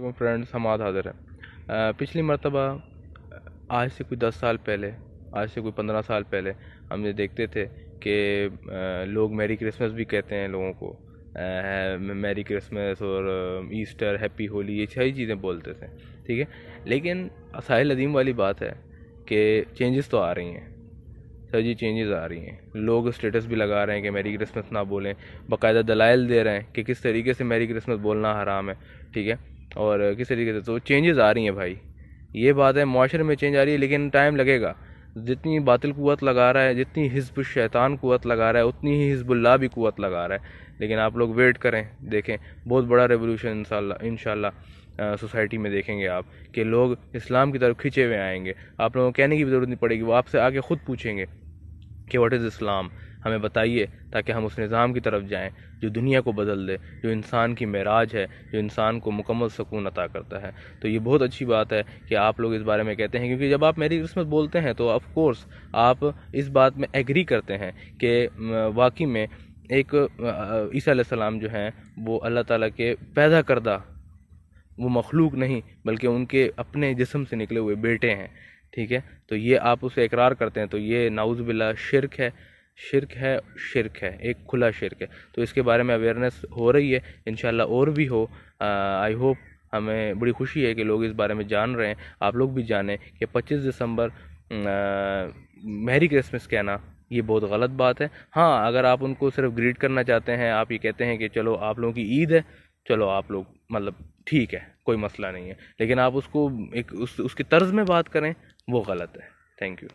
friends हम हाजिर हैं पिछली मरतबा आज से कोई दस साल पहले आज से कोई पंद्रह साल पहले हम ये देखते थे कि लोग मैरी क्रिसमस भी कहते हैं लोगों को मैरी क्रिसमस और ईस्टर हैप्पी होली ये सारी चीज़ें बोलते थे ठीक है लेकिन साहिल अदीम वाली बात है कि चेंजेस तो आ रही हैं सर जी चेंजेस आ रही हैं लोग स्टेटस भी लगा रहे हैं कि मैरी क्रिसमस ना बोलें बाकायदा दलाइल दे रहे हैं कि किस तरीके से मैरी क्रिसमस बोलना हराम है ठीक है और किस तरीके से तो चेंजेस आ रही हैं भाई ये बात है माशरे में चेंज आ रही है लेकिन टाइम लगेगा जितनी बातिल क़वत लगा रहा है जितनी हिजब शैतान क़वत लगा रहा है उतनी ही हिजबुल्ला भी क़वत लगा रहा है लेकिन आप लोग वेट करें देखें बहुत बड़ा रेवोल्यूशन इन सोसाइटी में देखेंगे आप कि लोग इस्लाम की तरफ खिंचे हुए आएंगे आप लोगों को कहने की भी ज़रूरत नहीं पड़ेगी वो आपसे आके ख़ुद पूछेंगे कि वट इज़ इस्लाम हमें बताइए ताकि हम उस निज़ाम की तरफ जाएं जो दुनिया को बदल दे जो इंसान की मेराज है जो इंसान को मुकम्मल सुकून अता करता है तो ये बहुत अच्छी बात है कि आप लोग इस बारे में कहते हैं क्योंकि जब आप मेरी इसमें बोलते हैं तो ऑफ़ आप इस बात में एग्री करते हैं कि वाकई में एक ईसा सलाम जो हैं वो अल्लाह ताला के पैदा करदा वो मखलूक नहीं बल्कि उनके अपने जिसम से निकले हुए बेटे हैं ठीक है तो ये आप उसे इकरार करते हैं तो ये नाउज़ बिल्ला शिरक है शिरक है शिरक है एक खुला शिरक है तो इसके बारे में अवेयरनेस हो रही है इन और भी हो आई होप हमें बड़ी खुशी है कि लोग इस बारे में जान रहे हैं आप लोग भी जानें कि 25 दिसंबर मैरी क्रिसमस कहना ये बहुत गलत बात है हाँ अगर आप उनको सिर्फ ग्रीट करना चाहते हैं आप ये कहते हैं कि चलो आप लोगों की ईद है चलो आप लोग मतलब ठीक है कोई मसला नहीं है लेकिन आप उसको एक उस उसके तर्ज में बात करें वो गलत है थैंक यू